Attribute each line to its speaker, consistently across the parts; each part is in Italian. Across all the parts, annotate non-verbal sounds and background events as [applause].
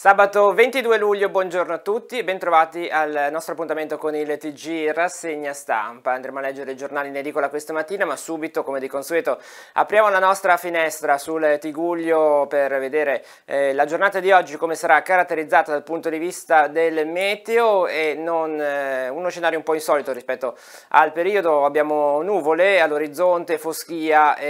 Speaker 1: Sabato 22 luglio, buongiorno a tutti e bentrovati al nostro appuntamento con il TG Rassegna Stampa. Andremo a leggere i giornali in edicola questa mattina, ma subito, come di consueto, apriamo la nostra finestra sul Tiguglio per vedere eh, la giornata di oggi come sarà caratterizzata dal punto di vista del meteo e non, eh, uno scenario un po' insolito rispetto al periodo. Abbiamo nuvole all'orizzonte, foschia e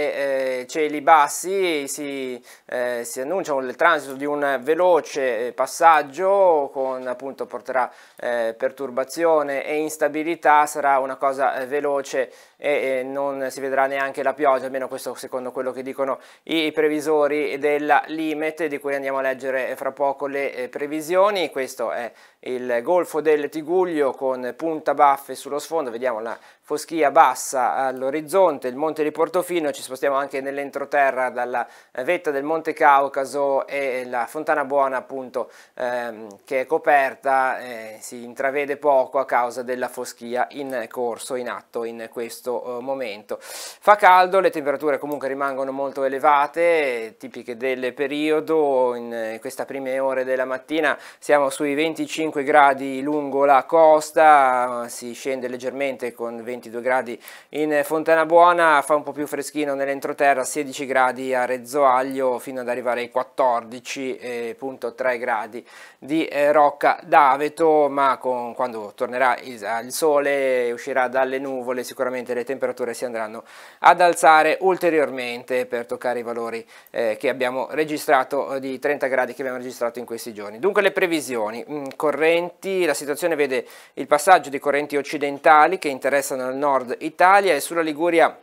Speaker 1: eh, cieli bassi, si, eh, si annuncia il transito di un veloce eh, passaggio con appunto porterà eh, perturbazione e instabilità sarà una cosa eh, veloce e non si vedrà neanche la pioggia, almeno questo secondo quello che dicono i previsori della Limet di cui andiamo a leggere eh, fra poco le eh, previsioni. Questo è il golfo del Tiguglio con punta baffe sullo sfondo, vediamo la foschia bassa all'orizzonte, il monte di Portofino, ci spostiamo anche nell'entroterra dalla eh, vetta del Monte Caucaso e la Fontana Buona appunto ehm, che è coperta, eh, si intravede poco a causa della foschia in corso, in atto in questo questo eh, momento. Fa caldo, le temperature comunque rimangono molto elevate, tipiche del periodo, in, in eh, queste prime ore della mattina siamo sui 25 gradi lungo la costa, si scende leggermente con 22 gradi in Fontana Buona, fa un po' più freschino nell'entroterra, 16 gradi a Rezzoaglio fino ad arrivare ai 14.3 eh, gradi di eh, Rocca d'Aveto, ma con, quando tornerà il, il sole uscirà dalle nuvole sicuramente le le temperature si andranno ad alzare ulteriormente per toccare i valori eh, che abbiamo registrato eh, di 30 gradi che abbiamo registrato in questi giorni. Dunque le previsioni, mm, correnti, la situazione vede il passaggio di correnti occidentali che interessano il nord Italia e sulla Liguria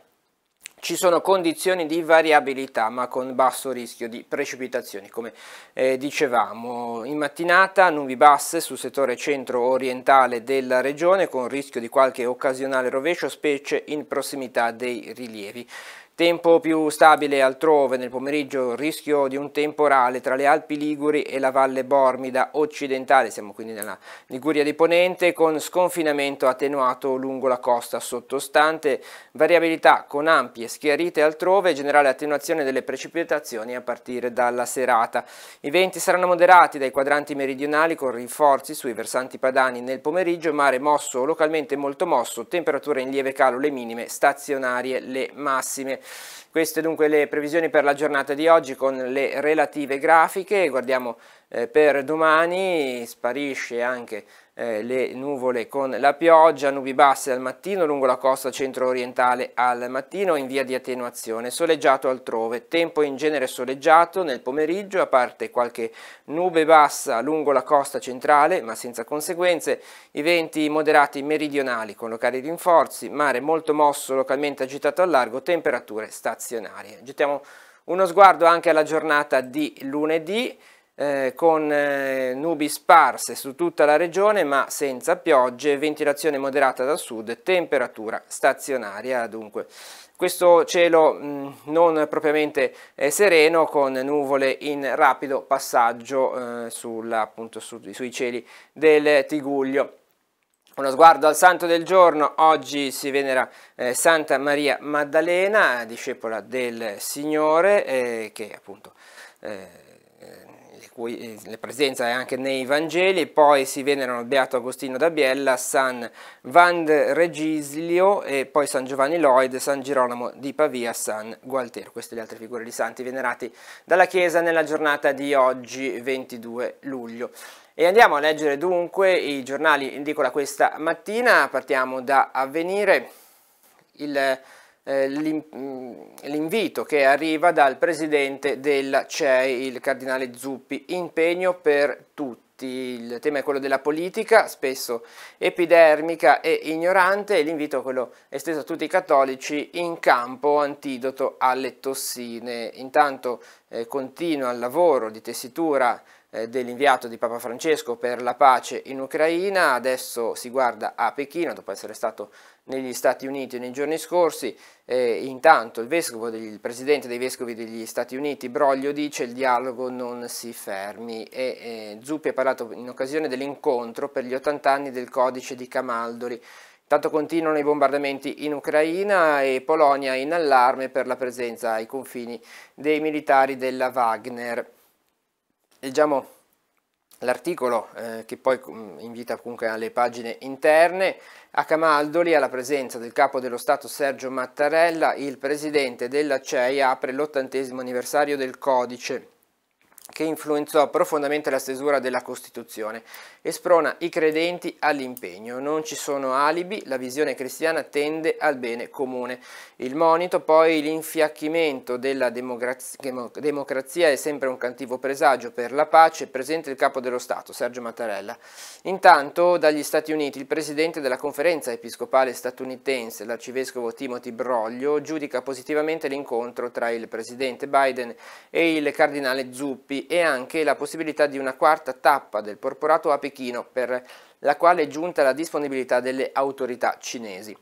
Speaker 1: ci sono condizioni di variabilità ma con basso rischio di precipitazioni come eh, dicevamo in mattinata nubi basse sul settore centro orientale della regione con rischio di qualche occasionale rovescio specie in prossimità dei rilievi Tempo più stabile altrove nel pomeriggio, rischio di un temporale tra le Alpi Liguri e la Valle Bormida occidentale, siamo quindi nella Liguria di Ponente, con sconfinamento attenuato lungo la costa sottostante, variabilità con ampie schiarite altrove e generale attenuazione delle precipitazioni a partire dalla serata. I venti saranno moderati dai quadranti meridionali con rinforzi sui versanti padani nel pomeriggio, mare mosso, localmente molto mosso, temperature in lieve calo le minime, stazionarie le massime. Queste dunque le previsioni per la giornata di oggi con le relative grafiche, guardiamo eh, per domani, sparisce anche eh, le nuvole con la pioggia, nubi basse al mattino lungo la costa centro-orientale al mattino in via di attenuazione, soleggiato altrove, tempo in genere soleggiato nel pomeriggio, a parte qualche nube bassa lungo la costa centrale ma senza conseguenze, i venti moderati meridionali con locali rinforzi, mare molto mosso, localmente agitato al largo, temperature stazionarie. Gettiamo uno sguardo anche alla giornata di lunedì, eh, con eh, nubi sparse su tutta la regione ma senza piogge, ventilazione moderata da sud, temperatura stazionaria dunque. Questo cielo mh, mm, non propriamente eh, sereno con nuvole in rapido passaggio eh, sulla, appunto, su, sui cieli del Tiguglio. Uno sguardo al santo del giorno, oggi si venera eh, Santa Maria Maddalena, discepola del Signore, eh, che appunto eh, cui eh, la presenza è anche nei Vangeli, poi si venerano Beato Agostino da Biella, San Van Regislio e poi San Giovanni Lloyd, San Girolamo di Pavia, San Gualtero. Queste le altre figure di santi venerati dalla Chiesa nella giornata di oggi 22 luglio. E andiamo a leggere dunque i giornali in edicola questa mattina, partiamo da Avvenire. Il eh, mm, l'invito che arriva dal presidente della CEI, il cardinale Zuppi, impegno per tutti. Il tema è quello della politica, spesso epidermica e ignorante, e l'invito è quello esteso a tutti i cattolici in campo antidoto alle tossine. Intanto eh, continua il lavoro di tessitura eh, dell'inviato di Papa Francesco per la pace in Ucraina, adesso si guarda a Pechino dopo essere stato negli Stati Uniti nei giorni scorsi, eh, intanto il, vescovo, il, presidente dei vescovi degli Stati Uniti Broglio dice il dialogo non si fermi e eh, Zuppi ha parlato in occasione dell'incontro per gli 80 anni del codice di Camaldoli. Tanto continuano i bombardamenti in Ucraina e Polonia in allarme per la presenza ai confini dei militari della Wagner. Leggiamo l'articolo eh, che poi mm, invita comunque alle pagine interne. A Camaldoli, alla presenza del capo dello Stato Sergio Mattarella, il presidente della CEI apre l'ottantesimo anniversario del codice che influenzò profondamente la stesura della Costituzione e sprona i credenti all'impegno. Non ci sono alibi, la visione cristiana tende al bene comune. Il monito poi l'infiacchimento della democrazia è sempre un cattivo presagio per la pace, presente il capo dello Stato, Sergio Mattarella. Intanto dagli Stati Uniti il presidente della conferenza episcopale statunitense, l'arcivescovo Timothy Broglio, giudica positivamente l'incontro tra il presidente Biden e il cardinale Zuppi e anche la possibilità di una quarta tappa del porporato a Pechino per la quale è giunta la disponibilità delle autorità cinesi.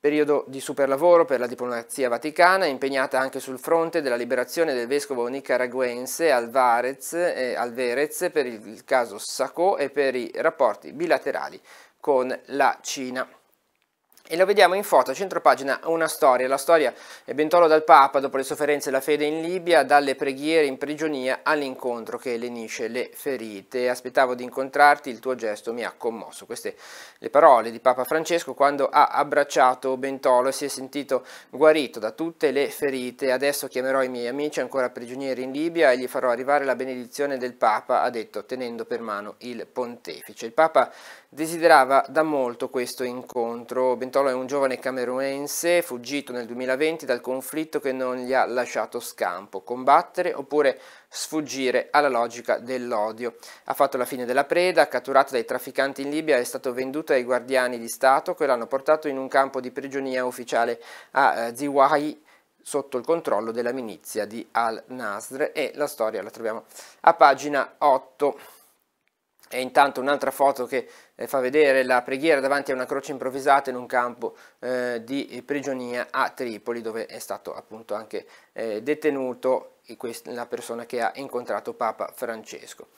Speaker 1: Periodo di superlavoro per la diplomazia vaticana, impegnata anche sul fronte della liberazione del vescovo nicaraguense Alvarez, eh, Alverez per il caso Sacco e per i rapporti bilaterali con la Cina. E lo vediamo in foto, a centro pagina, una storia. La storia è Bentolo dal Papa, dopo le sofferenze e la fede in Libia, dalle preghiere in prigionia all'incontro che lenisce le ferite. Aspettavo di incontrarti, il tuo gesto mi ha commosso. Queste le parole di Papa Francesco quando ha abbracciato Bentolo e si è sentito guarito da tutte le ferite. Adesso chiamerò i miei amici ancora prigionieri in Libia e gli farò arrivare la benedizione del Papa, ha detto, tenendo per mano il pontefice. Il Papa desiderava da molto questo incontro. Bentolo Bartolo è un giovane camerunense fuggito nel 2020 dal conflitto che non gli ha lasciato scampo, combattere oppure sfuggire alla logica dell'odio. Ha fatto la fine della preda, catturato dai trafficanti in Libia, è stato venduto ai guardiani di Stato che l'hanno portato in un campo di prigionia ufficiale a eh, Ziwahi sotto il controllo della milizia di Al-Nasr e la storia la troviamo a pagina 8. E intanto un'altra foto che eh, fa vedere la preghiera davanti a una croce improvvisata in un campo eh, di prigionia a Tripoli dove è stato appunto anche eh, detenuto la persona che ha incontrato Papa Francesco.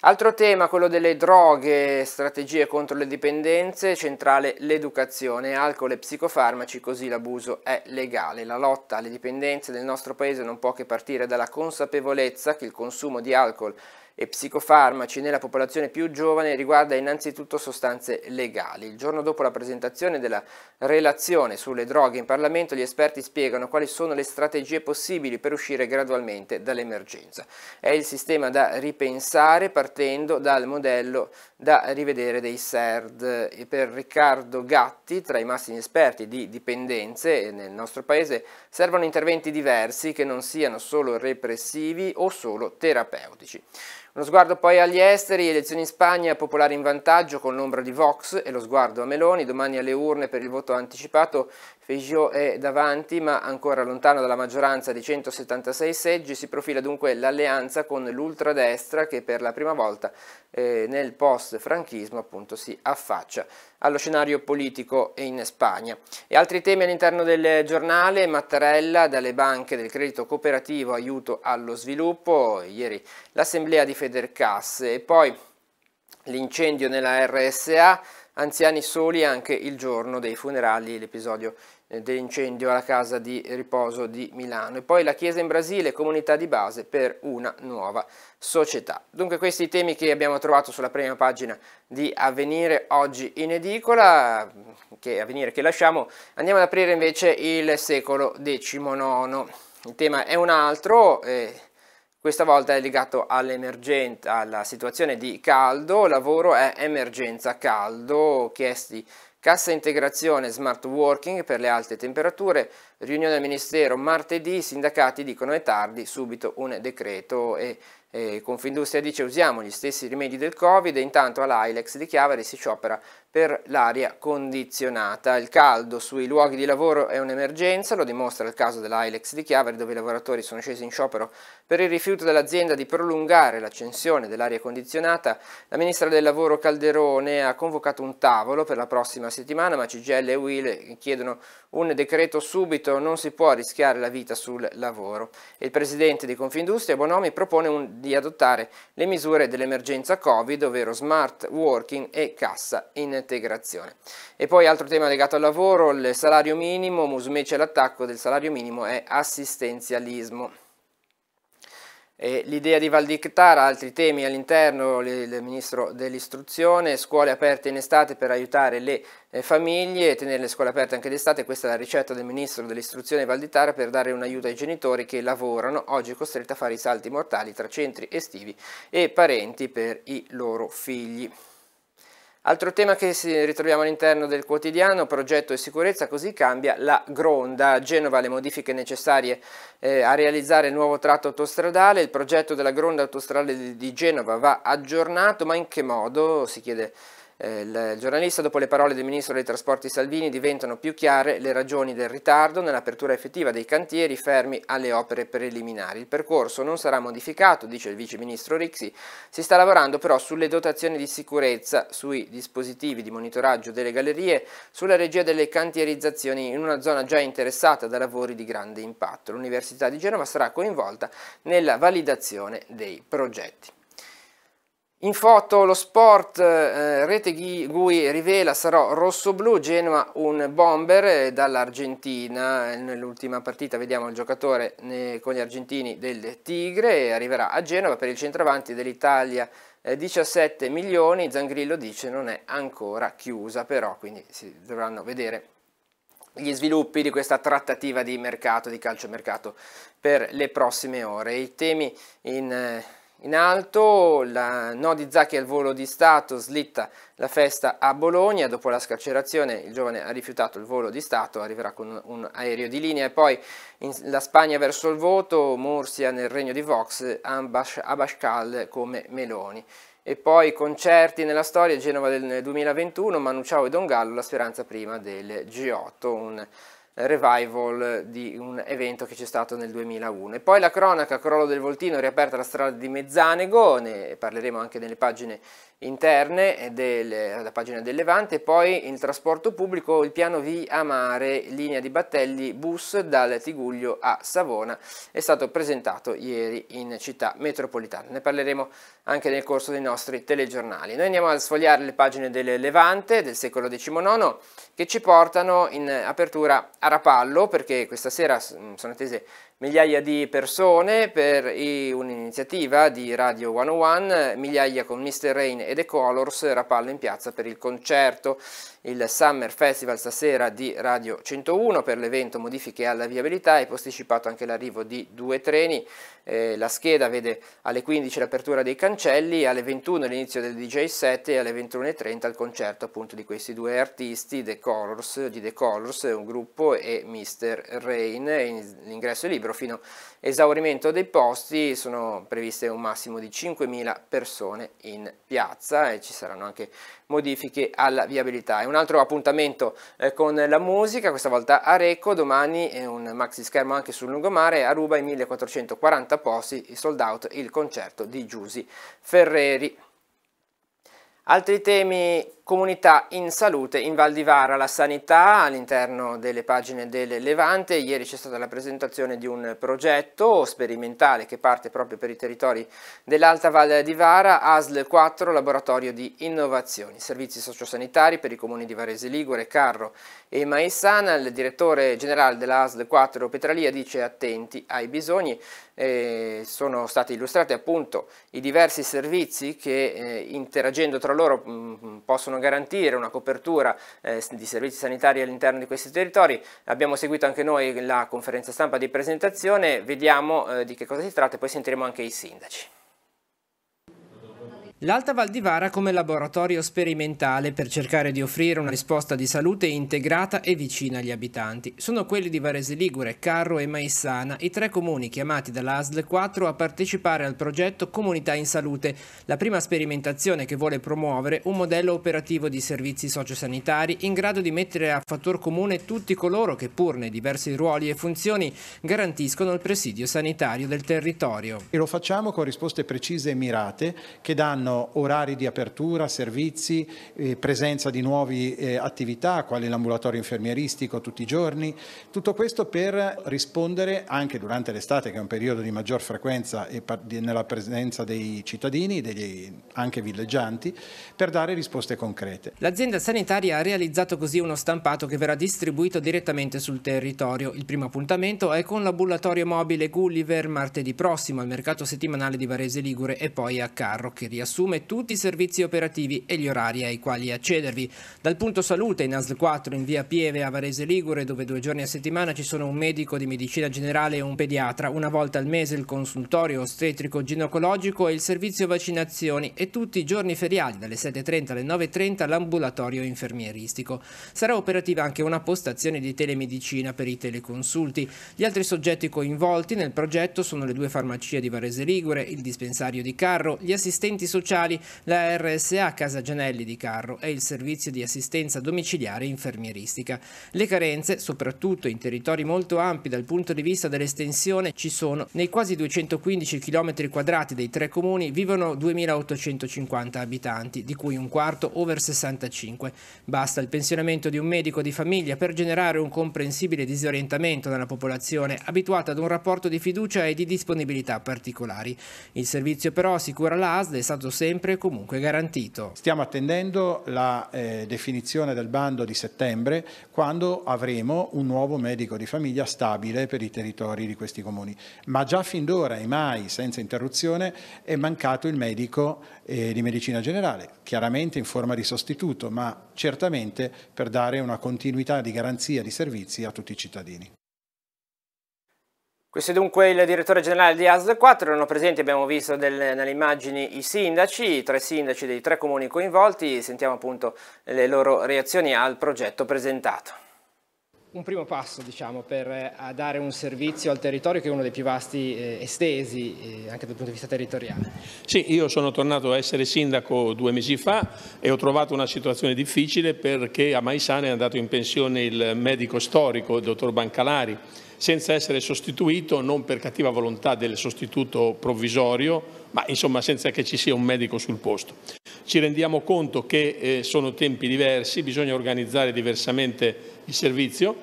Speaker 1: Altro tema, quello delle droghe, strategie contro le dipendenze, centrale l'educazione, alcol e psicofarmaci, così l'abuso è legale. La lotta alle dipendenze del nostro paese non può che partire dalla consapevolezza che il consumo di alcol e psicofarmaci nella popolazione più giovane riguarda innanzitutto sostanze legali. Il giorno dopo la presentazione della relazione sulle droghe in Parlamento gli esperti spiegano quali sono le strategie possibili per uscire gradualmente dall'emergenza. È il sistema da ripensare partendo dal modello da rivedere dei SERD. E per Riccardo Gatti, tra i massimi esperti di dipendenze nel nostro paese, servono interventi diversi che non siano solo repressivi o solo terapeutici. Lo sguardo poi agli esteri, elezioni in Spagna, popolare in vantaggio con l'ombra di Vox e lo sguardo a Meloni, domani alle urne per il voto anticipato Feijo è davanti, ma ancora lontano dalla maggioranza di 176 seggi, si profila dunque l'alleanza con l'ultradestra che per la prima volta eh, nel post-franchismo appunto si affaccia allo scenario politico in Spagna. E altri temi all'interno del giornale, Mattarella dalle banche del credito cooperativo aiuto allo sviluppo, ieri l'assemblea di Federcasse e poi l'incendio nella RSA, anziani soli anche il giorno dei funerali, l'episodio eh, dell'incendio alla casa di riposo di Milano e poi la Chiesa in Brasile, comunità di base per una nuova società. Dunque questi i temi che abbiamo trovato sulla prima pagina di Avvenire oggi in edicola, che Avvenire che lasciamo, andiamo ad aprire invece il secolo XIX. Il tema è un altro, eh, questa volta è legato all'emergenza, alla situazione di caldo, lavoro è emergenza caldo, chiesti cassa integrazione smart working per le alte temperature, riunione al ministero martedì, i sindacati dicono è tardi, subito un decreto e, e Confindustria dice usiamo gli stessi rimedi del covid e intanto all'Ailex di Chiavari si sciopera per l'aria condizionata. Il caldo sui luoghi di lavoro è un'emergenza, lo dimostra il caso dell'Ailex di Chiavari dove i lavoratori sono scesi in sciopero per il rifiuto dell'azienda di prolungare l'accensione dell'aria condizionata. La ministra del lavoro Calderone ha convocato un tavolo per la prossima settimana, ma CGL e Will chiedono un decreto subito, non si può rischiare la vita sul lavoro. Il presidente di Confindustria Bonomi propone un, di adottare le misure dell'emergenza Covid, ovvero smart working e cassa in integrazione. E poi altro tema legato al lavoro, il salario minimo, Musumeci l'attacco del salario minimo è assistenzialismo. l'idea di Valdichitar, altri temi all'interno, il ministro dell'istruzione, scuole aperte in estate per aiutare le famiglie, tenere le scuole aperte anche d'estate, questa è la ricetta del ministro dell'istruzione Valdichitar per dare un aiuto ai genitori che lavorano, oggi costretti a fare i salti mortali tra centri estivi e parenti per i loro figli. Altro tema che ritroviamo all'interno del quotidiano, progetto e sicurezza, così cambia la Gronda. A Genova le modifiche necessarie eh, a realizzare il nuovo tratto autostradale, il progetto della Gronda autostradale di Genova va aggiornato, ma in che modo? Si chiede eh, il giornalista, dopo le parole del ministro dei trasporti Salvini, diventano più chiare le ragioni del ritardo nell'apertura effettiva dei cantieri fermi alle opere preliminari. Il percorso non sarà modificato, dice il vice ministro Rixi, si sta lavorando però sulle dotazioni di sicurezza, sui dispositivi di monitoraggio delle gallerie, sulla regia delle cantierizzazioni in una zona già interessata da lavori di grande impatto. L'Università di Genova sarà coinvolta nella validazione dei progetti. In foto lo sport, eh, Rete Gui rivela sarò rosso-blu, Genoa un bomber eh, dall'Argentina, nell'ultima partita vediamo il giocatore eh, con gli argentini del Tigre, arriverà a Genova per il centravanti dell'Italia 17 eh, milioni, Zangrillo dice non è ancora chiusa però, quindi si dovranno vedere gli sviluppi di questa trattativa di mercato, di calciomercato per le prossime ore. I temi in in alto, la no di Zacchi al volo di Stato slitta la festa a Bologna, dopo la scarcerazione il giovane ha rifiutato il volo di Stato, arriverà con un aereo di linea e poi in, la Spagna verso il voto, Mursia nel regno di Vox, Abascal come Meloni. E poi concerti nella storia, Genova del 2021, Manu Ciao e Don Gallo, la speranza prima del G8, un revival di un evento che c'è stato nel 2001. E poi la cronaca Crollo del Voltino riaperta la strada di Mezzanego, ne parleremo anche nelle pagine interne della pagina del Levante, e poi il trasporto pubblico, il piano via mare, linea di battelli, bus dal Tiguglio a Savona, è stato presentato ieri in città metropolitana. Ne parleremo anche nel corso dei nostri telegiornali. Noi andiamo a sfogliare le pagine del Levante del secolo XIX che ci portano in apertura a Rapallo perché questa sera mm, sono attese migliaia di persone per un'iniziativa di Radio 101, migliaia con Mr. Rain e The Colors, Rapallo in piazza per il concerto il Summer Festival stasera di Radio 101 per l'evento modifiche alla viabilità è posticipato anche l'arrivo di due treni eh, la scheda vede alle 15 l'apertura dei cancelli alle 21 l'inizio del DJ 7 e alle 21.30 il concerto appunto di questi due artisti The Colors, di The Colors un gruppo e Mr. Rain l'ingresso è libero fino all'esaurimento dei posti sono previste un massimo di 5.000 persone in piazza e ci saranno anche modifiche alla viabilità. E un altro appuntamento eh, con la musica, questa volta a Recco, domani è un maxi schermo anche sul lungomare, a Ruba i 1440 posti, sold out il concerto di Giusi Ferreri. Altri temi Comunità in salute in Val di Vara, la sanità all'interno delle pagine del Levante. Ieri c'è stata la presentazione di un progetto sperimentale che parte proprio per i territori dell'Alta Val di Vara, ASL 4, laboratorio di innovazioni, servizi sociosanitari per i comuni di Varese Ligure, Carro e Maessana. Il direttore generale dell'ASL 4 Petralia dice attenti ai bisogni. Eh, sono stati illustrati appunto i diversi servizi che eh, interagendo tra loro mh, mm, mm, possono possono garantire una copertura eh, di servizi sanitari all'interno di questi territori. Abbiamo seguito anche noi la conferenza stampa di presentazione, vediamo eh, di che cosa si tratta e poi sentiremo anche i sindaci. L'Alta Val di Vara come laboratorio sperimentale per cercare di offrire una risposta di salute integrata e vicina agli abitanti. Sono quelli di Varese Ligure, Carro e Maissana, i tre comuni chiamati dall'ASL 4 a partecipare al progetto Comunità in Salute, la prima sperimentazione che vuole promuovere un modello operativo di servizi sociosanitari in grado di mettere a fattor comune tutti coloro che pur nei diversi ruoli e funzioni garantiscono il presidio sanitario del territorio. E lo facciamo con risposte precise
Speaker 2: e mirate che danno saranno orari di apertura, servizi, eh, presenza di nuove eh, attività, quali l'ambulatorio infermieristico tutti i giorni, tutto questo per
Speaker 1: rispondere anche durante l'estate, che è un periodo di maggior frequenza e nella presenza dei cittadini, degli, anche villeggianti, per dare risposte concrete. L'azienda sanitaria ha realizzato così uno stampato che verrà distribuito direttamente sul territorio. Il primo appuntamento è con l'ambulatorio mobile Gulliver martedì prossimo al mercato settimanale di Varese Ligure e poi a Carro che riassume assume tutti i servizi operativi e gli orari ai quali accedervi. Dal punto salute in ASL 4 in via Pieve a Varese Ligure, dove due giorni a settimana ci sono un medico di medicina generale e un pediatra, una volta al mese il consultorio ostetrico ginecologico e il servizio vaccinazioni e tutti i giorni feriali dalle 7.30 alle 9.30 l'ambulatorio infermieristico. Sarà operativa anche una postazione di telemedicina per i teleconsulti. Gli altri soggetti coinvolti nel progetto sono le due farmacie di Varese Ligure, il dispensario di Carro, gli assistenti sociali sociali, la RSA Casa Gianelli di Carro e il servizio di assistenza domiciliare infermieristica. Le carenze, soprattutto in territori molto ampi dal punto di vista dell'estensione, ci sono. Nei quasi 215 km 2 dei tre comuni vivono 2.850 abitanti, di cui un quarto over 65. Basta il pensionamento di un medico di famiglia per generare un comprensibile disorientamento nella popolazione, abituata ad un rapporto di fiducia e di disponibilità particolari. Il servizio però, sicura l'ASL, è stato sempre e comunque garantito. Stiamo attendendo la eh, definizione del bando di settembre quando avremo un nuovo medico di famiglia stabile
Speaker 3: per i territori di questi comuni. Ma già fin d'ora e mai senza interruzione è mancato il medico eh, di medicina generale, chiaramente in forma di sostituto, ma certamente per dare una continuità di garanzia di servizi a tutti i cittadini.
Speaker 1: Questo è dunque il direttore generale di ASL 4, erano presenti, abbiamo visto delle, nelle immagini i sindaci, i tre sindaci dei tre comuni coinvolti, sentiamo appunto le loro reazioni al progetto presentato. Un primo passo diciamo, per eh, dare un servizio al territorio che è uno dei più vasti eh, estesi eh, anche dal punto di vista territoriale.
Speaker 3: Sì, io sono tornato a essere sindaco due mesi fa e ho trovato una situazione difficile perché a Maisana è andato in pensione il medico storico, il dottor Bancalari senza essere sostituito, non per cattiva volontà del sostituto provvisorio, ma insomma senza che ci sia un medico sul posto. Ci rendiamo conto che eh, sono tempi diversi, bisogna organizzare diversamente il servizio.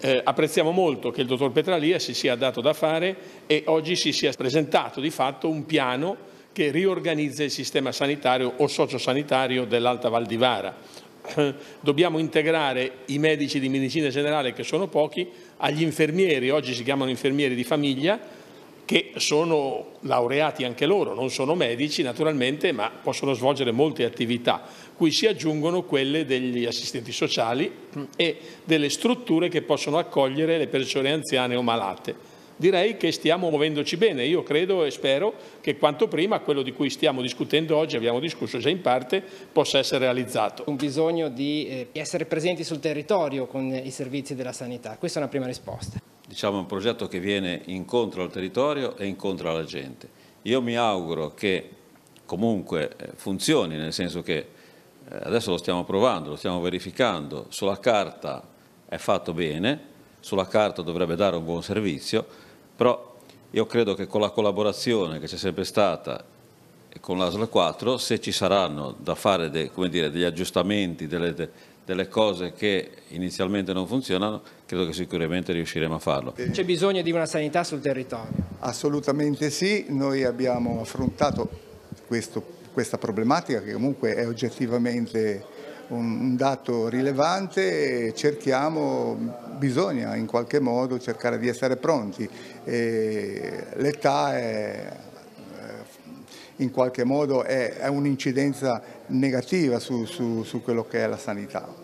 Speaker 3: Eh, apprezziamo molto che il dottor Petralia si sia dato da fare e oggi si sia presentato di fatto un piano che riorganizza il sistema sanitario o sociosanitario dell'Alta Val di Vara [coughs] dobbiamo integrare i medici di medicina generale, che sono pochi, agli infermieri, oggi si chiamano infermieri di famiglia, che sono laureati anche loro, non sono medici naturalmente, ma possono svolgere molte attività, cui si aggiungono quelle degli assistenti sociali mm, e delle strutture che possono accogliere le persone anziane o malate direi che stiamo muovendoci bene. Io credo e spero che quanto prima quello di cui stiamo discutendo oggi, abbiamo discusso già in parte, possa essere realizzato. Un bisogno
Speaker 1: di eh, essere presenti sul territorio con eh, i servizi della sanità, questa è una prima risposta.
Speaker 3: Diciamo un progetto che viene incontro al territorio e incontro alla gente. Io mi auguro che comunque eh, funzioni, nel senso che adesso lo stiamo provando, lo stiamo verificando, sulla carta è fatto bene, sulla carta dovrebbe dare un buon servizio, però io credo che con la collaborazione che c'è sempre stata e con l'ASL 4, se ci saranno da fare de, dire, degli aggiustamenti, delle, de, delle cose che inizialmente non funzionano, credo che sicuramente riusciremo a farlo. C'è
Speaker 1: bisogno di una sanità sul territorio?
Speaker 2: Assolutamente sì, noi abbiamo affrontato questo, questa problematica che comunque è oggettivamente un, un dato rilevante e cerchiamo bisogna in qualche modo cercare di essere pronti. l'età è eh, in qualche modo è, è un'incidenza negativa su, su, su quello che è la sanità.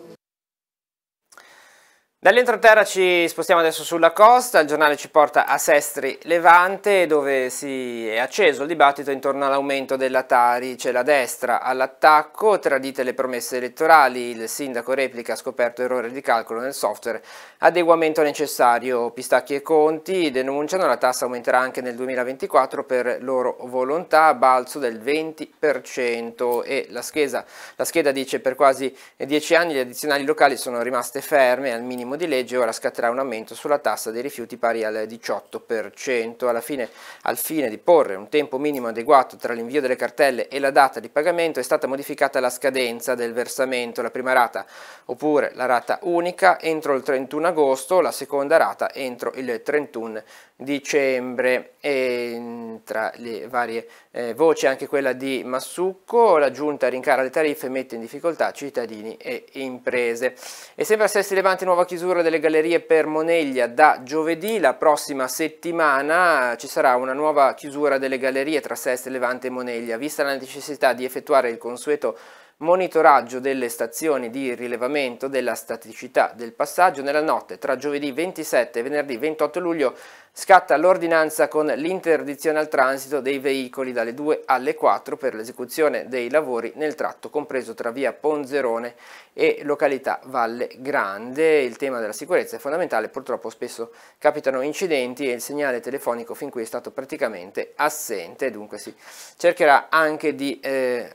Speaker 1: Dall'entroterra ci spostiamo adesso sulla costa, il giornale ci porta a Sestri Levante dove si è acceso il dibattito intorno all'aumento della Tari, c'è la destra all'attacco, tradite le promesse elettorali, il sindaco replica ha scoperto errore di calcolo nel software, adeguamento necessario, Pistacchi e Conti denunciano la tassa aumenterà anche nel 2024 per loro volontà, balzo del 20% e la scheda, la scheda dice per quasi 10 anni le addizionali locali sono rimaste ferme al minimo primo di legge ora scatterà un aumento sulla tassa dei rifiuti pari al 18%. Fine, al fine di porre un tempo minimo adeguato tra l'invio delle cartelle e la data di pagamento è stata modificata la scadenza del versamento, la prima rata oppure la rata unica entro il 31 agosto, la seconda rata entro il 31 dicembre. E tra le varie eh, voci anche quella di Massucco, la giunta rincara le tariffe e mette in difficoltà cittadini e imprese. E sembra a Sesti Levante nuova chiusura chiusura delle gallerie per Moneglia da giovedì, la prossima settimana ci sarà una nuova chiusura delle gallerie tra Seste, Levante e Moneglia. Vista la necessità di effettuare il consueto monitoraggio delle stazioni di rilevamento della staticità del passaggio nella notte tra giovedì 27 e venerdì 28 luglio scatta l'ordinanza con l'interdizione al transito dei veicoli dalle 2 alle 4 per l'esecuzione dei lavori nel tratto compreso tra via Ponzerone e località Valle Grande. Il tema della sicurezza è fondamentale, purtroppo spesso capitano incidenti e il segnale telefonico fin qui è stato praticamente assente, dunque si cercherà anche di eh,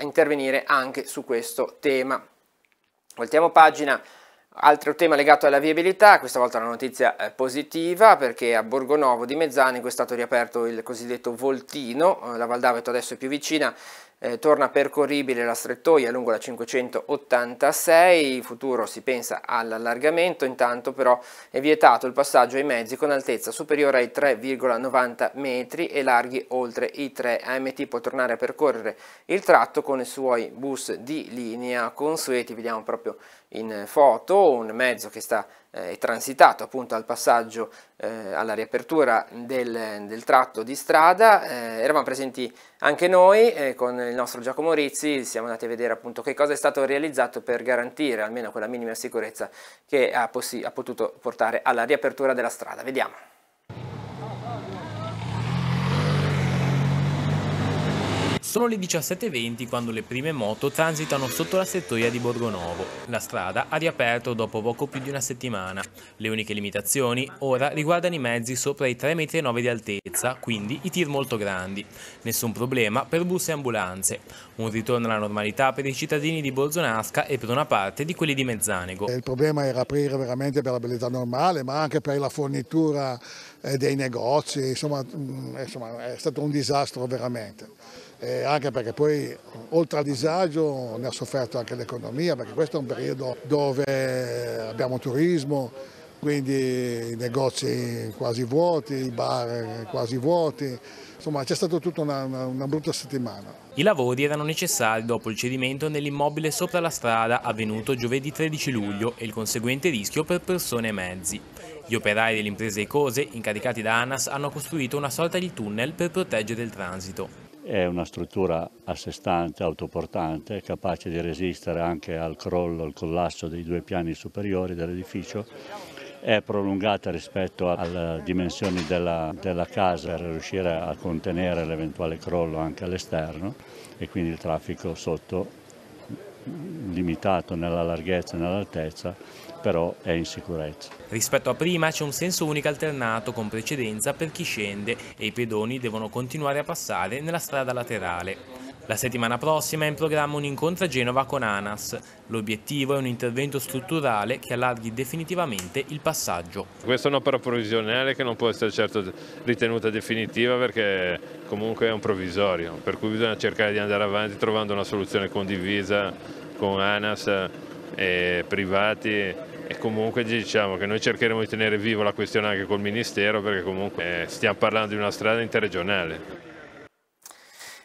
Speaker 1: intervenire intervenire anche su questo tema. Voltiamo pagina Altro tema legato alla viabilità, questa volta una notizia eh, positiva perché a Borgonovo di Mezzanico è stato riaperto il cosiddetto voltino, eh, la Valdaveto adesso è più vicina, eh, torna percorribile la strettoia lungo la 586, in futuro si pensa all'allargamento, intanto però è vietato il passaggio ai mezzi con altezza superiore ai 3,90 metri e larghi oltre i 3. AMT può tornare a percorrere il tratto con i suoi bus di linea consueti, vediamo proprio in eh, foto, un mezzo che sta, eh, è transitato appunto al passaggio, eh, alla riapertura del, del, tratto di strada, eh, eravamo presenti anche noi eh, con il nostro Giacomo Rizzi, siamo andati a vedere appunto che cosa è stato realizzato per garantire almeno quella minima sicurezza che ha, ha potuto portare alla riapertura della strada, vediamo.
Speaker 4: Sono le 17.20 quando le prime moto transitano sotto la settoia di Borgonovo. La strada ha riaperto dopo poco più di una settimana. Le uniche limitazioni ora riguardano i mezzi sopra i 3,9 m di altezza, quindi i tir molto grandi. Nessun problema per bus e ambulanze. Un ritorno alla normalità per i cittadini di Bolzonasca e per una parte di quelli di Mezzanego.
Speaker 3: Il problema era aprire veramente per la bellezza normale, ma anche per la fornitura eh, dei negozi, insomma, mm, insomma è stato un disastro veramente eh, anche perché poi oltre al disagio ne ha sofferto anche l'economia, perché questo è un periodo dove abbiamo turismo, quindi i negozi quasi vuoti, i bar quasi vuoti, insomma c'è stata tutta una, una, una, brutta settimana.
Speaker 4: I lavori erano necessari dopo il cedimento nell'immobile sopra la strada avvenuto giovedì 13 luglio e il conseguente rischio per persone e mezzi. Gli operai dell'impresa Ecose, incaricati da ANAS, hanno costruito una sorta di tunnel per proteggere il transito.
Speaker 3: È una struttura a sé stante, autoportante, capace di resistere anche al crollo, al collasso dei due piani superiori dell'edificio. È prolungata rispetto alle dimensioni della, della casa per riuscire a contenere l'eventuale crollo anche all'esterno e quindi il traffico sotto limitato nella larghezza e nell'altezza, però è in sicurezza.
Speaker 4: Rispetto a prima c'è un senso unico alternato con precedenza per chi scende e i pedoni devono continuare a passare nella strada laterale. La settimana prossima è in programma un incontro a Genova con ANAS. L'obiettivo è un intervento strutturale che allarghi definitivamente il passaggio. Questa è un'opera
Speaker 3: provvisionale che non può essere certo ritenuta definitiva perché comunque è un provvisorio, per cui bisogna cercare di andare avanti trovando una soluzione condivisa con ANAS eh, e privati e comunque diciamo che noi cercheremo di tenere vivo la questione anche col Ministero perché comunque eh, stiamo parlando di una strada interregionale.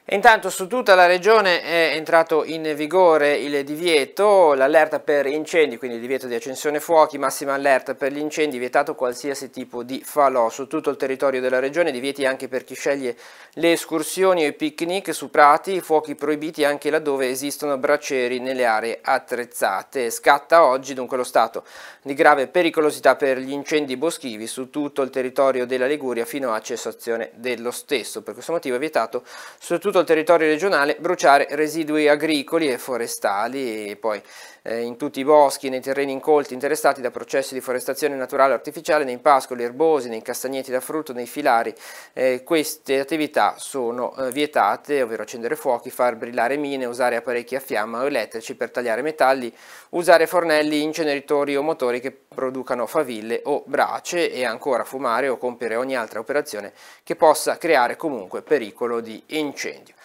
Speaker 1: Intanto su tutta la regione è entrato in vigore il divieto, l'allerta per incendi, quindi il divieto di accensione fuochi, massima allerta per gli incendi, vietato qualsiasi tipo di falò. Su tutto il territorio della regione divieti anche per chi sceglie le escursioni o i picnic su prati, fuochi proibiti anche laddove esistono braccieri nelle aree attrezzate. Scatta oggi dunque lo stato di grave pericolosità per gli incendi boschivi su tutto il territorio della Liguria fino a cessazione dello stesso. Per questo motivo è vietato su tutto tutto il territorio regionale bruciare residui agricoli e forestali e poi eh, in tutti i boschi, nei terreni incolti interessati da processi di forestazione naturale o artificiale, nei pascoli erbosi, nei castagneti da frutto, nei filari. Eh, queste attività sono eh, vietate, ovvero accendere fuochi, far brillare mine, usare apparecchi a fiamma o elettrici per tagliare metalli, usare fornelli, inceneritori o motori che producano faville o brace e ancora fumare o compiere ogni altra operazione che possa creare comunque pericolo di incendio.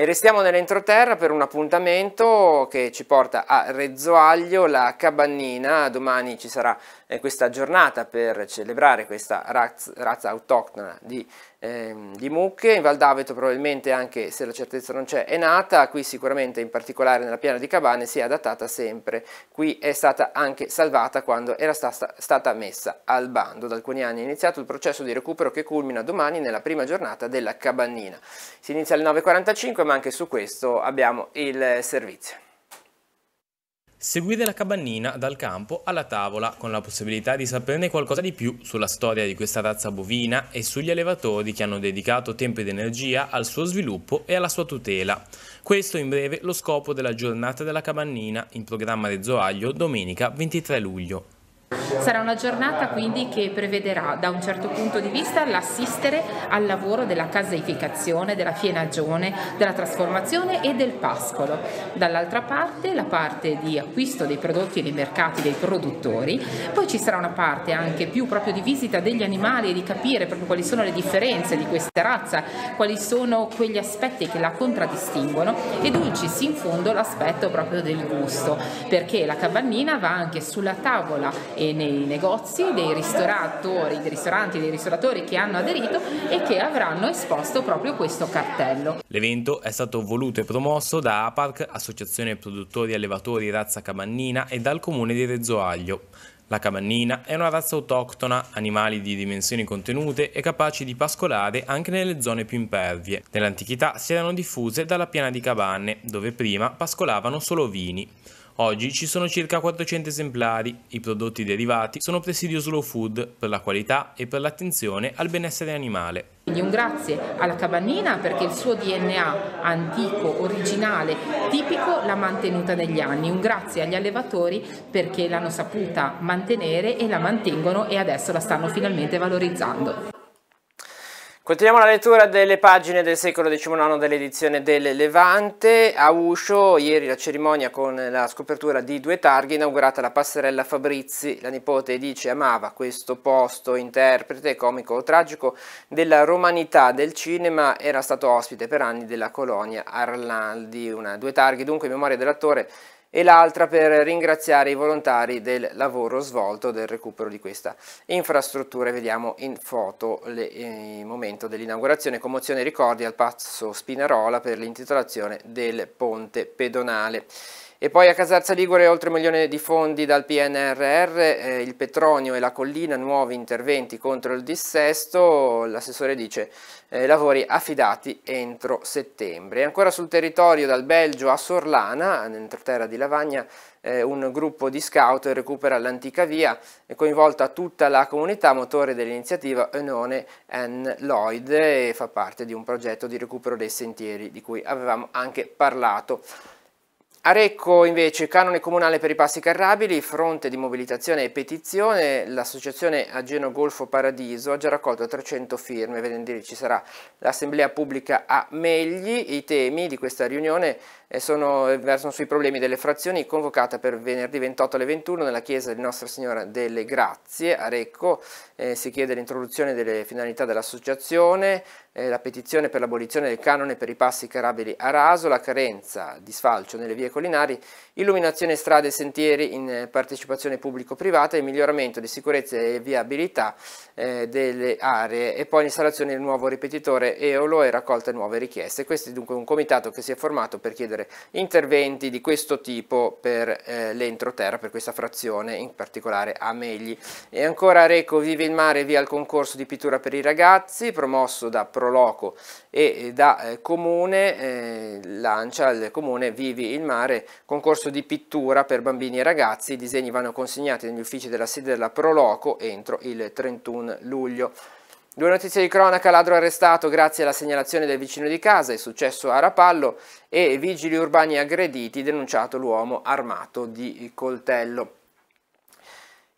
Speaker 1: E restiamo nell'entroterra per un appuntamento che ci porta a Rezzoaglio, la Cabannina, domani ci sarà eh, questa giornata per celebrare questa razza, razza autoctona di, ehm, di, mucche. In Val d'Aveto probabilmente, anche se la certezza non c'è, è nata, qui sicuramente in particolare nella piana di Cabane si è adattata sempre. Qui è stata anche salvata quando era stata, stata messa al bando. Da alcuni anni è iniziato il processo di recupero che culmina domani nella prima giornata della Cabannina. Si inizia alle 9.45 ma anche su questo abbiamo il servizio.
Speaker 4: Seguite la cabannina dal campo alla tavola con la possibilità di saperne qualcosa di più sulla storia di questa razza bovina e sugli allevatori che hanno dedicato tempo ed energia al suo sviluppo e alla sua tutela. Questo in breve lo scopo della giornata della cabannina in programma Rezzoaglio domenica 23 luglio.
Speaker 5: Sarà una giornata quindi che prevederà da un certo punto di vista l'assistere al lavoro della caseificazione, della fienagione, della trasformazione e del pascolo. Dall'altra parte la parte di acquisto dei prodotti nei mercati dei produttori, poi ci sarà una parte anche più proprio di visita degli animali e di capire proprio quali sono le differenze di questa razza, quali sono quegli aspetti che la contraddistinguono e dulcis in fondo l'aspetto proprio del gusto, perché la cavannina va anche sulla tavola e nei negozi dei ristoratori, dei ristoranti, dei ristoratori che hanno aderito e che avranno esposto proprio questo cartello.
Speaker 4: L'evento è stato voluto e promosso da APARC, Associazione Produttori e Allevatori Razza Camannina e dal Comune di Rezzoaglio. La camannina è una razza autoctona, animali di dimensioni contenute e capaci di pascolare anche nelle zone più impervie. Nell'antichità si erano diffuse dalla piana di Cabanne, dove prima pascolavano solo vini. Oggi ci sono circa 400 esemplari, i prodotti derivati sono presidio Slow Food per la qualità e per l'attenzione al benessere animale.
Speaker 5: Quindi un grazie alla Cabannina perché il suo DNA antico, originale, tipico l'ha mantenuta negli anni. Un grazie agli allevatori perché l'hanno saputa mantenere e la mantengono e adesso la stanno finalmente valorizzando.
Speaker 1: Continuiamo la lettura delle pagine del secolo XIX dell'edizione del Levante. A Uscio, ieri la cerimonia con la scopertura di due targhe, inaugurata la passerella Fabrizi. La nipote dice amava questo posto, interprete comico o tragico della romanità del cinema, era stato ospite per anni della colonia Arnaldi. Una, due targhe dunque in memoria dell'attore e l'altra per ringraziare i volontari del lavoro svolto del recupero di questa infrastruttura. Vediamo in foto le, eh, il momento dell'inaugurazione. Commozione e ricordi al Pazzo Spinarola per l'intitolazione del ponte pedonale. E poi a Casarza Ligure oltre un milione di fondi dal PNRR, eh, il petronio e la collina, nuovi interventi contro il dissesto, l'assessore dice eh, lavori affidati entro settembre. E ancora sul territorio dal Belgio a Sorlana, nell'entroterra di Lavagna, eh, un gruppo di scout recupera l'antica via e coinvolta tutta la comunità motore dell'iniziativa Enone and Lloyd e fa parte di un progetto di recupero dei sentieri di cui avevamo anche parlato. A Recco invece canone comunale per i passi carrabili, fronte di mobilitazione e petizione, l'associazione Ageno Golfo Paradiso ha già raccolto 300 firme, venerdì ci sarà l'assemblea pubblica a Megli, i temi di questa riunione sono, eh, versano sui problemi delle frazioni convocata per venerdì 28 alle 21 nella chiesa di Nostra Signora delle Grazie a Recco, eh, si chiede l'introduzione delle finalità dell'associazione, eh, la petizione per l'abolizione del canone per i passi carabili a raso, la carenza di sfalcio nelle vie collinari, illuminazione strade e sentieri in eh, partecipazione pubblico-privata, il miglioramento di sicurezza e viabilità eh, delle aree e poi l'installazione del nuovo ripetitore EOLO e raccolta nuove richieste. Questo è dunque un comitato che si è formato per chiedere prevedere interventi di questo tipo per eh, l'entroterra, per questa frazione, in particolare a Megli. E ancora Reco Vive il mare via il concorso di pittura per i ragazzi, promosso da Proloco e da eh, Comune, eh, lancia il Comune Vivi il mare, concorso di pittura per bambini e ragazzi, i disegni vanno consegnati negli uffici della sede della Proloco entro il 31 luglio. Due notizie di cronaca, ladro arrestato grazie alla segnalazione del vicino di casa, è successo a Rapallo e vigili urbani aggrediti, denunciato l'uomo armato di coltello.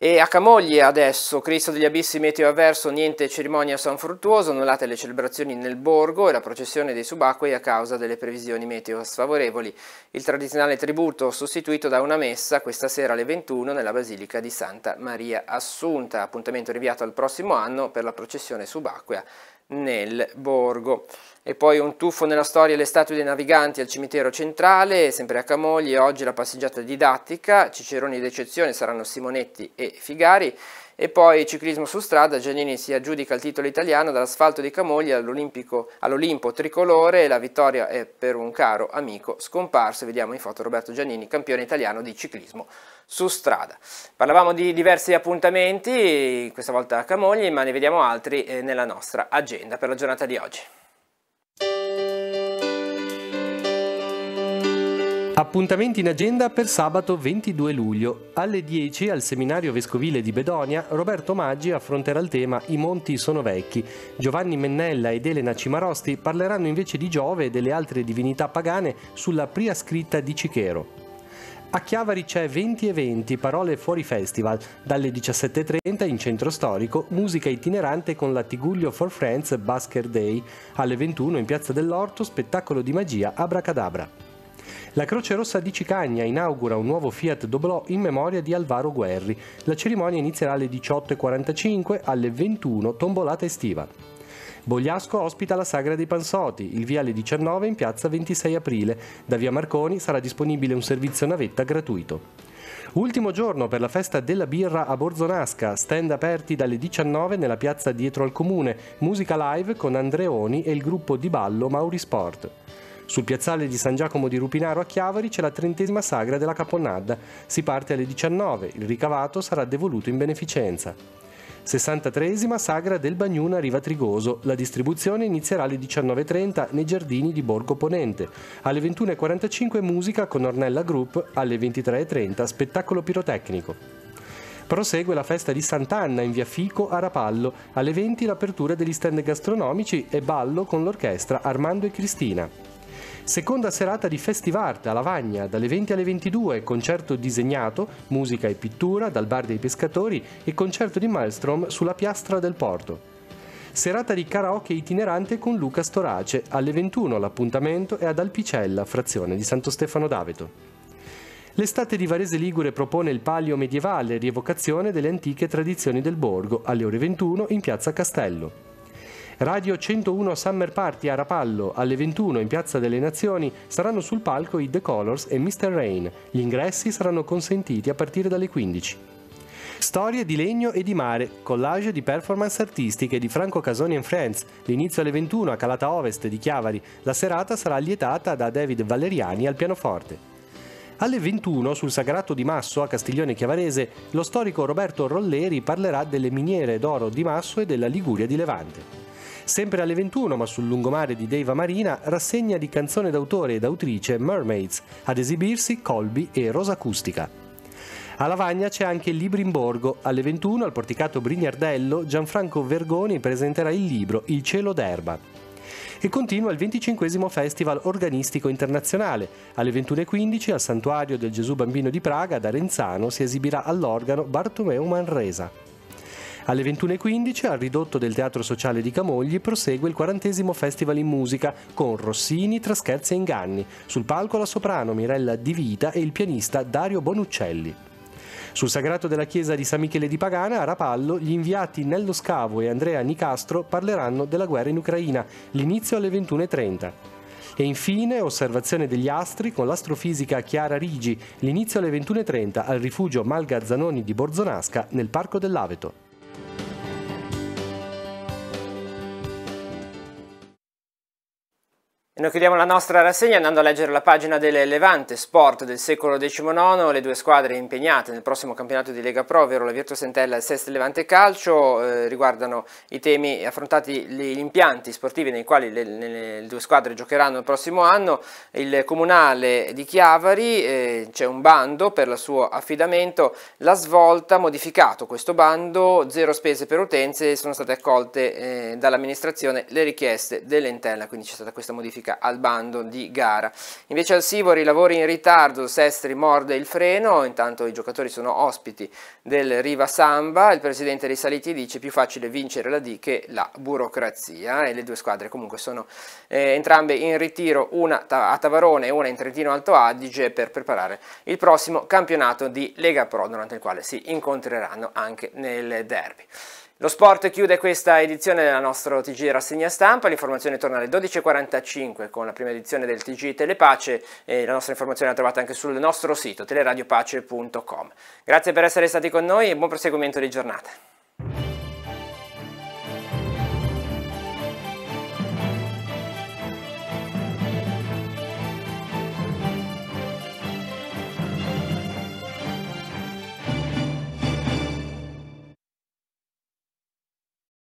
Speaker 1: E a Camoglie adesso, Cristo degli Abissi meteo avverso, niente cerimonia San Fruttuoso, annullate le celebrazioni nel borgo e la processione dei subacquei a causa delle previsioni meteo sfavorevoli. Il tradizionale tributo sostituito da una messa questa sera alle 21 nella Basilica di Santa Maria Assunta, appuntamento rinviato al prossimo anno per la processione subacquea nel borgo. E poi un tuffo nella storia le statue dei naviganti al cimitero centrale, sempre a Camogli, oggi la passeggiata didattica, ciceroni d'eccezione saranno Simonetti e Figari, e poi ciclismo su strada, Giannini si aggiudica il titolo italiano dall'asfalto di Camoglia all'Olimpo all tricolore, la vittoria è per un caro amico scomparso, vediamo in foto Roberto Giannini, campione italiano di ciclismo su strada. Parlavamo di diversi appuntamenti, questa volta a Camogli, ma ne vediamo altri eh, nella nostra agenda per la giornata di oggi.
Speaker 2: Appuntamenti in agenda per sabato 22 luglio. Alle 10 al seminario vescovile di Bedonia, Roberto Maggi affronterà il tema I monti sono vecchi. Giovanni Mennella ed Elena Cimarosti parleranno invece di Giove e delle altre divinità pagane sulla pria scritta di Cichero. A Chiavari c'è 20 e 20 parole fuori festival, dalle 17.30 in centro storico, musica itinerante con la Tiguglio for Friends Basker Day, alle 21 in piazza dell'Orto spettacolo di magia Abracadabra. La Croce Rossa di Cicagna inaugura un nuovo Fiat Doblò in memoria di Alvaro Guerri. La cerimonia inizierà alle 18.45, alle 21 tombolata estiva. Bogliasco ospita la Sagra dei Pansoti, il viale 19 in piazza 26 aprile. Da via Marconi sarà disponibile un servizio navetta gratuito. Ultimo giorno per la festa della birra a Borzonasca, stand aperti dalle 19 nella piazza dietro al comune, musica live con Andreoni e il gruppo di ballo Mauri Sport. Sul piazzale di San Giacomo di Rupinaro a Chiavari c'è la trentesima sagra della Caponnad. Si parte alle 19, il ricavato sarà devoluto in beneficenza. 63 sagra del Bagnuna a Riva Trigoso. La distribuzione inizierà alle 19.30 nei giardini di Borgo Ponente. Alle 21.45 musica con Ornella Group, alle 23.30 spettacolo pirotecnico. Prosegue la festa di Sant'Anna in via Fico a Rapallo. Alle 20 l'apertura degli stand gastronomici e ballo con l'orchestra Armando e Cristina. Seconda serata di Festivarte a Lavagna, dalle 20 alle 22, concerto disegnato, musica e pittura dal Bar dei Pescatori e concerto di Maelstrom sulla piastra del porto. Serata di karaoke itinerante con Luca Storace, alle 21 l'appuntamento è ad Alpicella, frazione di Santo Stefano d'Aveto. L'estate di Varese Ligure propone il palio medievale, rievocazione delle antiche tradizioni del borgo, alle ore 21 in piazza Castello. Radio 101 Summer Party a Rapallo alle 21 in Piazza delle Nazioni saranno sul palco i The Colors e Mr. Rain. Gli ingressi saranno consentiti a partire dalle 15. Storie di legno e di mare, collage di performance artistiche di Franco Casoni and Friends, l'inizio alle 21 a Calata Ovest di Chiavari. La serata sarà lietata da David Valeriani al pianoforte. Alle 21 sul Sagrato di Masso a Castiglione Chiavarese lo storico Roberto Rolleri parlerà delle miniere d'oro di Masso e della Liguria di Levante. Sempre alle 21, ma sul lungomare di Deva Marina, rassegna di canzone d'autore ed autrice Mermaids, ad esibirsi Colby e Rosa Acustica. A Lavagna c'è anche Libri in Borgo. Alle 21 al porticato Brignardello Gianfranco Vergoni presenterà il libro Il cielo d'erba. E continua il 25 Festival Organistico Internazionale. Alle 21.15 al Santuario del Gesù Bambino di Praga ad Arenzano si esibirà all'organo Bartomeo Manresa. Alle 21.15 al ridotto del Teatro Sociale di Camogli prosegue il quarantesimo Festival in Musica con Rossini, Tra scherzi e inganni. Sul palco la soprano Mirella Di Vita e il pianista Dario Bonuccelli. Sul sagrato della chiesa di San Michele di Pagana, a Rapallo, gli inviati Nello Scavo e Andrea Nicastro parleranno della guerra in Ucraina, l'inizio alle 21.30. E infine osservazione degli astri con l'astrofisica Chiara Rigi, l'inizio alle 21.30 al rifugio Malgazzanoni di Borzonasca nel Parco dell'Aveto.
Speaker 1: Noi chiudiamo la nostra rassegna andando a leggere la pagina del Levante Sport del secolo XIX, le due squadre impegnate nel prossimo campionato di Lega Pro, ovvero la Virtus Entella e il Sesto Levante Calcio, eh, riguardano i temi affrontati, gli impianti sportivi nei quali le, le, le, due squadre giocheranno il prossimo anno, il comunale di Chiavari, eh, c'è un bando per il suo affidamento, la svolta modificato questo bando, zero spese per utenze, sono state accolte eh, dall'amministrazione le richieste dell'Entella, quindi c'è stata questa modifica circa al bando di gara. Invece al Sivori lavori in ritardo, Sestri morde il freno, intanto i giocatori sono ospiti del Riva Samba, il presidente dei Saliti dice più facile vincere la D che la burocrazia e le due squadre comunque sono eh, entrambe in ritiro, una a Tavarone e una in Trentino Alto Adige per preparare il prossimo campionato di Lega Pro durante il quale si incontreranno anche nel derby. Lo sport chiude questa edizione della nostra TG Rassegna Stampa, l'informazione torna alle 12.45 con la prima edizione del TG Telepace e la nostra informazione la trovate anche sul nostro sito teleradiopace.com. Grazie per essere stati con noi e buon proseguimento di giornata.